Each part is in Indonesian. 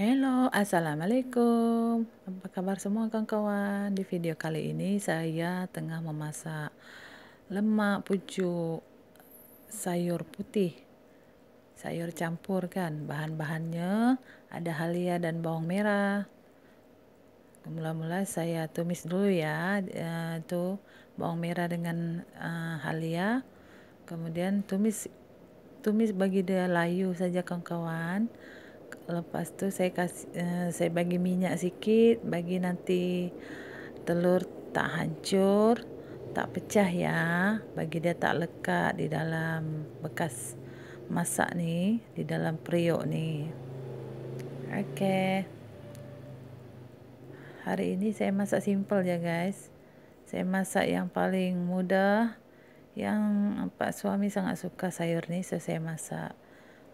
Halo, Assalamualaikum Apa kabar semua kawan-kawan Di video kali ini saya tengah memasak Lemak pucuk Sayur putih Sayur campur kan Bahan-bahannya ada halia dan bawang merah Mula-mula saya tumis dulu ya Itu eh, bawang merah dengan eh, halia Kemudian tumis Tumis bagi dia layu saja kawan-kawan lepas tu saya kasih eh, saya bagi minyak sedikit bagi nanti telur tak hancur tak pecah ya bagi dia tak lekat di dalam bekas masak ni di dalam periuk ni okey hari ini saya masak simple je guys saya masak yang paling mudah yang pak suami sangat suka sayur ni so saya masak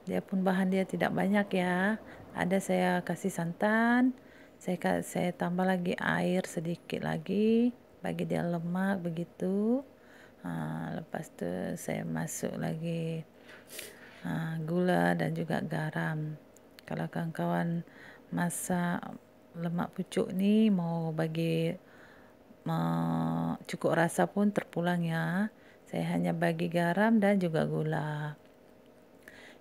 dia pun bahan dia tidak banyak ya ada saya kasih santan saya saya tambah lagi air sedikit lagi bagi dia lemak begitu ha, lepas itu saya masuk lagi ha, gula dan juga garam kalau kawan-kawan masak lemak pucuk ni mau bagi cukup rasa pun terpulang ya saya hanya bagi garam dan juga gula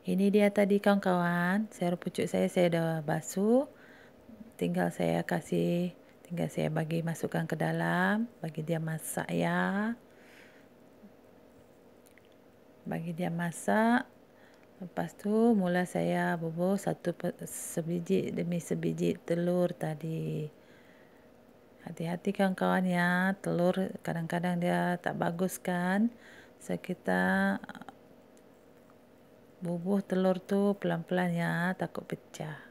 Ini dia tadi kawan-kawan. Sayur pucuk saya saya dah basuh. Tinggal saya kasih, tinggal saya bagi masukkan ke dalam, bagi dia masak ya. Bagi dia masak. Lepas tu mula saya bubuh satu sebiji demi sebiji telur tadi. Hati-hati kawan-kawan ya, telur kadang-kadang dia tak bagus kan. Sekitar so, bubuh telur tuh pelan-pelan ya takut pecah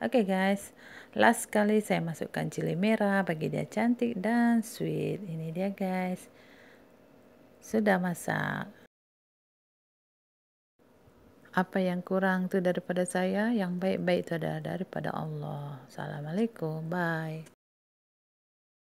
Oke okay guys, last kali saya masukkan cili merah bagi dia cantik dan sweet. Ini dia guys. Sudah masak. Apa yang kurang tuh daripada saya, yang baik-baik itu ada daripada Allah. Assalamualaikum, bye.